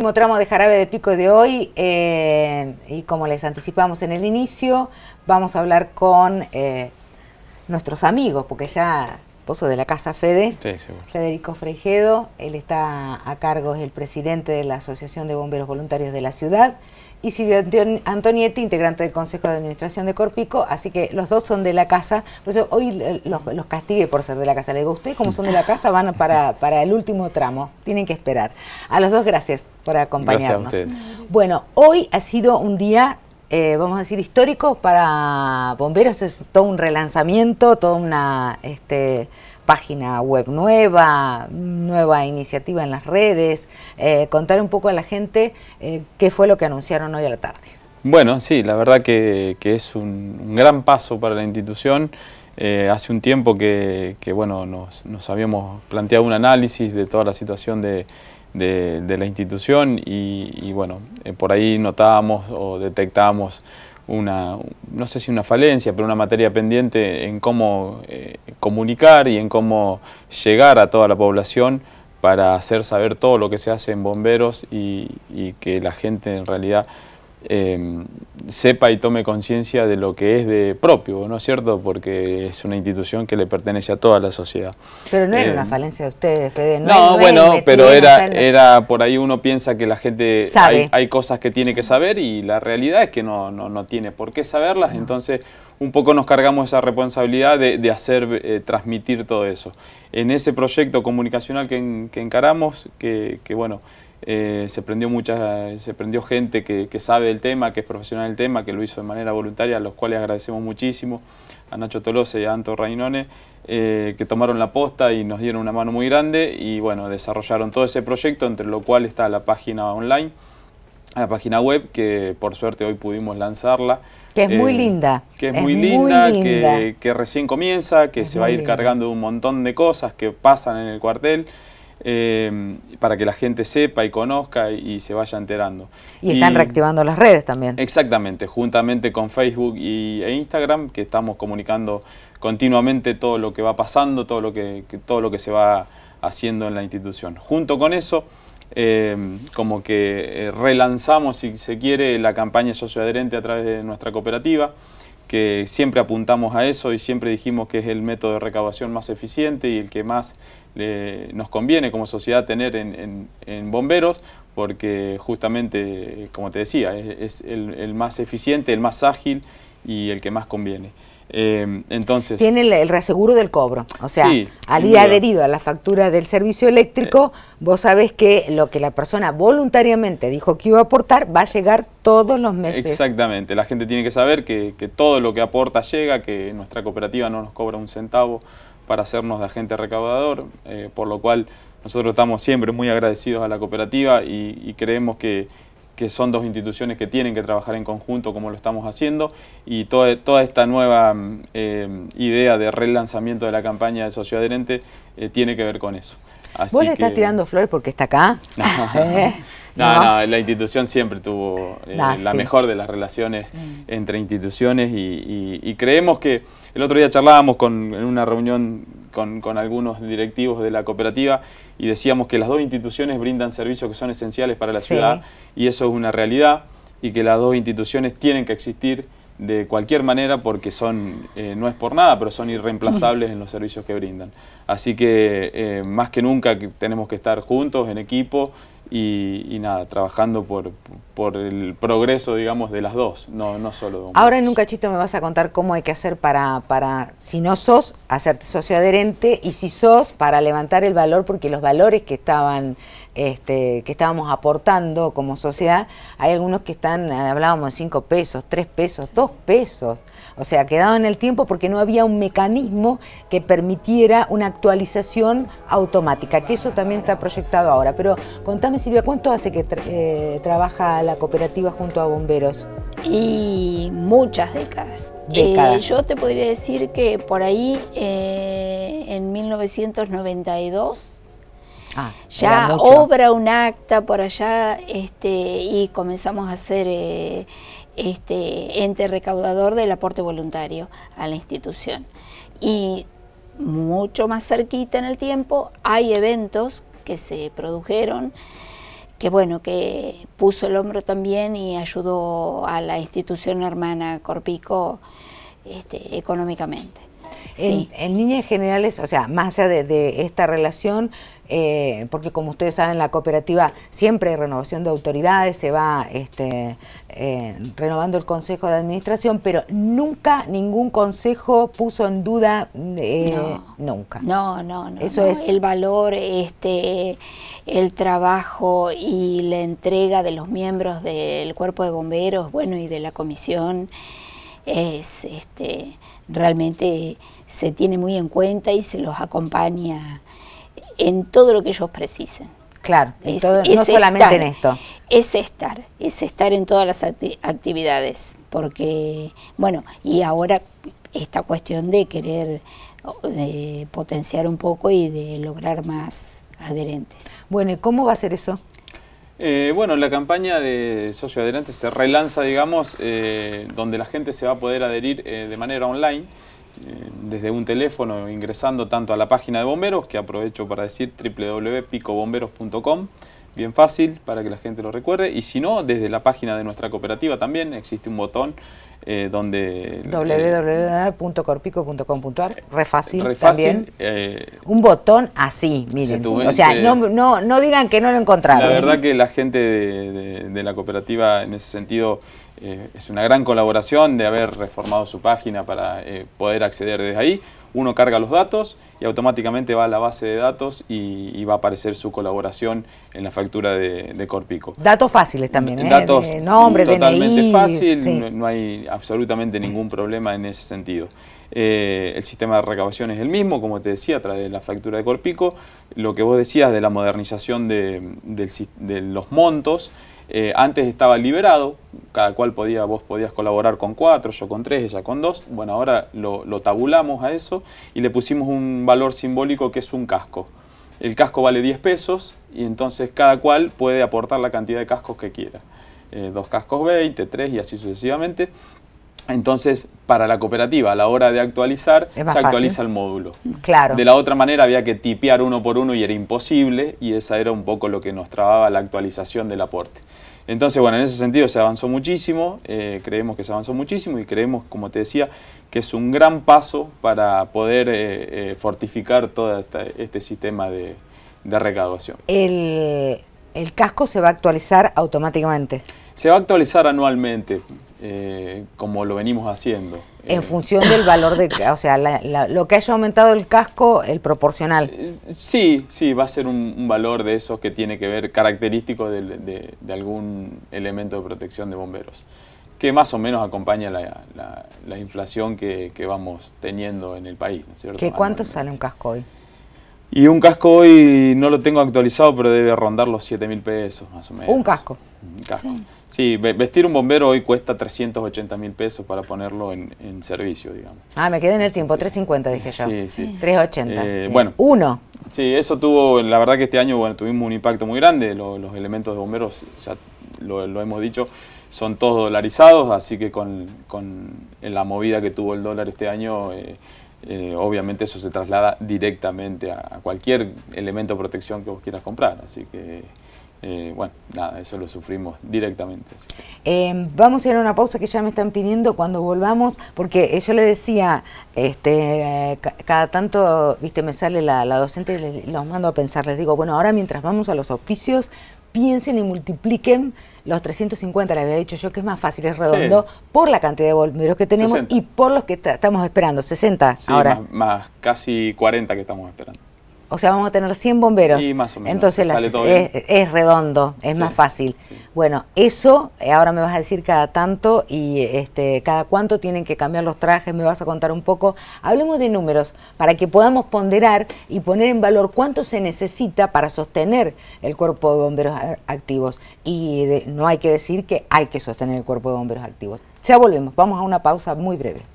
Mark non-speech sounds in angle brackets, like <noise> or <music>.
último tramo de Jarabe de Pico de hoy eh, y como les anticipamos en el inicio, vamos a hablar con eh, nuestros amigos, porque ya de la casa Fede, Federico Frejedo, Él está a cargo, es el presidente de la Asociación de Bomberos Voluntarios de la ciudad. Y Silvio Antonietti, integrante del Consejo de Administración de Corpico. Así que los dos son de la casa. Por eso hoy eh, los, los castigue por ser de la casa. Le digo, ustedes como son de la casa van para, para el último tramo. Tienen que esperar. A los dos gracias por acompañarnos. Bueno, hoy ha sido un día eh, vamos a decir, histórico para bomberos. Es todo un relanzamiento, toda una este, página web nueva, nueva iniciativa en las redes. Eh, contar un poco a la gente eh, qué fue lo que anunciaron hoy a la tarde. Bueno, sí, la verdad que, es un, gran paso para la institución. hace un tiempo que, bueno, nos habíamos planteado un análisis de toda la situación de de, la institución y, bueno, eh, por ahí notábamos o detectábamos una, no sé si una falencia, pero una materia pendiente en cómo eh, comunicar y en cómo llegar a toda la población para hacer saber todo lo que se hace en bomberos y que la gente en realidad Em, sepa y tome conciencia de lo que es de propio, ¿no es cierto? Porque es una institución que le pertenece a toda la sociedad. Pero no era una em, falencia de ustedes, Fede. No, no bueno, pero era, era por ahí uno piensa que la gente sabe. Hay, cosas que tiene que saber y la realidad es que no, tiene por qué saberlas, entonces un poco nos cargamos esa responsabilidad de, hacer eh, transmitir todo eso. En ese proyecto comunicacional que, que encaramos, que, que bueno, eh, se, prendió se prendió gente que, sabe el tema, que es profesional del tema, que lo hizo de manera voluntaria, a los cuales agradecemos muchísimo, a Nacho Tolosa y a Anto Rainone, eh, que tomaron la posta y nos dieron una mano muy grande y bueno, desarrollaron todo ese proyecto, entre lo cual está la página online, la página web, que por suerte hoy pudimos lanzarla. Que es muy eh, linda. Que es, muy, linda, Que, recién comienza, que se va a ir cargando un montón de cosas que pasan en el cuartel. Em, para que la gente sepa y conozca y, se vaya enterando. Y están reactivando las redes también. Exactamente, juntamente con Facebook y, e Instagram, que estamos comunicando continuamente todo lo que va pasando, todo lo que, todo lo que se va haciendo en la institución. Junto con eso, em, como que eh, relanzamos, si se quiere, la campaña socioadherente a través de nuestra cooperativa que siempre apuntamos a eso y siempre dijimos que es el método de recabación más eficiente y el que más nos conviene como sociedad tener en, bomberos, porque justamente, como te decía, es, el más eficiente, el más ágil y el que más conviene. Em, tiene el, reaseguro del cobro. O sea, al día adherido a la factura del servicio eléctrico, eh. vos sabés que lo que la persona voluntariamente dijo que iba a aportar va a llegar todos los meses. Exactamente. La gente tiene que saber que, todo lo que aporta llega, que nuestra cooperativa no nos cobra un centavo para hacernos de agente recaudador, eh, por lo cual nosotros estamos siempre muy agradecidos a la cooperativa y creemos que que son dos instituciones que tienen que trabajar en conjunto como lo estamos haciendo y toda, esta nueva eh, idea de relanzamiento de la campaña de socio adherente eh, tiene que ver con eso. ¿Vos le estás tirando flores porque está acá? <laughs> <laughs> Eh, no, no, la institución siempre tuvo ah, la mejor de las relaciones entre instituciones y, y creemos que el otro día charlábamos con, en una reunión con, algunos directivos de la cooperativa y decíamos que las dos instituciones brindan servicios que son esenciales para la ciudad y eso es una realidad y que las dos instituciones tienen que existir de cualquier manera porque son, eh, no es por nada, pero son irreemplazables <laughs> en los servicios que brindan. Así que eh, más que nunca tenemos que estar juntos, en equipo, y, nada, trabajando por, el progreso, digamos, de las dos, no, no solo de Ahora en un cachito me vas a contar cómo hay que hacer para, para, si no sos, hacerte socio adherente y si sos, para levantar el valor, porque los valores que estaban este, que estábamos aportando como sociedad, hay algunos que están, eh, hablábamos de 5 pesos, 3 pesos, 2 pesos. O sea, quedaba en el tiempo porque no había un mecanismo que permitiera una actualización automática, que eso también está proyectado ahora. Pero contame, Silvia, ¿cuánto hace que eh, trabaja la cooperativa junto a bomberos? Y muchas décadas. Eh, yo te podría decir que por ahí, en 1992, Ah, ya obra un acta por allá este, y comenzamos a ser eh, este, ente recaudador del aporte voluntario a la institución. Y mucho más cerquita en el tiempo hay eventos que se produjeron que bueno, que puso el hombro también y ayudó a la institución hermana Corpico este, económicamente. En, en líneas generales, o sea, más allá de esta relación, eh, porque como ustedes saben, la cooperativa siempre hay renovación de autoridades, se va este, eh, renovando el consejo de administración, pero nunca ningún consejo puso en duda, eh, nunca. No, no, no. Eso es el valor, este, el trabajo y la entrega de los miembros del cuerpo de bomberos, bueno, y de la comisión este, realmente se tiene muy en cuenta y se los acompaña en todo lo que ellos precisen. Claro, no solamente en esto. Es estar, es estar en todas las actividades, porque, bueno, y ahora esta cuestión de querer eh, potenciar un poco y de lograr más adherentes. Bueno, ¿y cómo va a ser eso? Eh, bueno, la campaña de socio adherentes se relanza, digamos, eh, donde la gente se va a poder adherir de manera online desde un teléfono ingresando tanto a la página de bomberos, que aprovecho para decir www.picobomberos.com, bien fácil para que la gente lo recuerde, y si no, desde la página de nuestra cooperativa también existe un botón eh, donde... www.corpico.com.ar, re también. Eh, un botón así, miren, o sea, eh, no, no, digan que no lo encontraron. La verdad que la gente de la cooperativa en ese sentido eh, es una gran colaboración de haber reformado su página para eh, poder acceder desde ahí. Uno carga los datos y automáticamente va a la base de datos y, va a aparecer su colaboración en la factura de, Corpico. Datos fáciles también, ¿eh? Datos totalmente fácil, no, hay absolutamente ningún problema en ese sentido. Eh, el sistema de recabación es el mismo, como te decía, a través de la factura de Corpico. Lo que vos decías de la modernización de los montos, eh, antes estaba liberado, cada cual podía, vos podías colaborar con cuatro, yo con tres, ella con dos. Bueno, ahora lo, tabulamos a eso y le pusimos un valor simbólico que es un casco. El casco vale 10 pesos y entonces cada cual puede aportar la cantidad de cascos que quiera. Eh, dos cascos 20, tres y así sucesivamente. Entonces, para la cooperativa, a la hora de actualizar, se actualiza el módulo. Claro. De la otra manera había que tipear uno por uno y era imposible, y esa era un poco lo que nos trababa la actualización del aporte. Entonces, bueno, en ese sentido se avanzó muchísimo, eh, creemos que se avanzó muchísimo y creemos, como te decía, que es un gran paso para poder eh, eh, fortificar todo este, este sistema de, recaudación. El, el casco se va a actualizar automáticamente. Se va a actualizar anualmente. Eh, como lo venimos haciendo. En eh, función del valor de, o sea, lo que haya aumentado el casco, el proporcional. Eh, sí, sí, va a ser un, valor de esos que tiene que ver característico de, algún elemento de protección de bomberos, que más o menos acompaña la, inflación que, vamos teniendo en el país. ¿no ¿Qué cuánto sale un casco hoy? Y un casco hoy no lo tengo actualizado, pero debe rondar los 7 mil pesos más o menos. Un casco. Un casco. Sí. vestir un bombero hoy cuesta 380 mil pesos para ponerlo en, servicio, digamos. Ah, me quedé en el tiempo, 350 dije yo. Sí, sí. 380. Eh, bueno. Uno. Sí, eso tuvo, la verdad que este año bueno, tuvimos un impacto muy grande. Los, elementos de bomberos, ya lo, hemos dicho, son todos dolarizados, así que con, la movida que tuvo el dólar este año... Eh, eh, obviamente eso se traslada directamente a, cualquier elemento de protección que vos quieras comprar. Así que, eh, bueno, nada, eso lo sufrimos directamente. Em, vamos a ir a una pausa que ya me están pidiendo cuando volvamos, porque eh, yo le decía, este, cada tanto, viste, me sale la, docente y los mando a pensar, les digo, bueno, ahora mientras vamos a los oficios, piensen y multipliquen los 350, le había dicho yo que es más fácil, es redondo, por la cantidad de volúmenes que tenemos y por los que estamos esperando, 60 ahora. Más, más, casi 40 que estamos esperando. O sea, vamos a tener 100 bomberos. más o menos. Entonces es, redondo, es más fácil. Bueno, eso eh, ahora me vas a decir cada tanto y este, cada cuánto tienen que cambiar los trajes, me vas a contar un poco. Hablemos de números para que podamos ponderar y poner en valor cuánto se necesita para sostener el cuerpo de bomberos activos. Y no hay que decir que hay que sostener el cuerpo de bomberos activos. Ya volvemos, vamos a una pausa muy breve.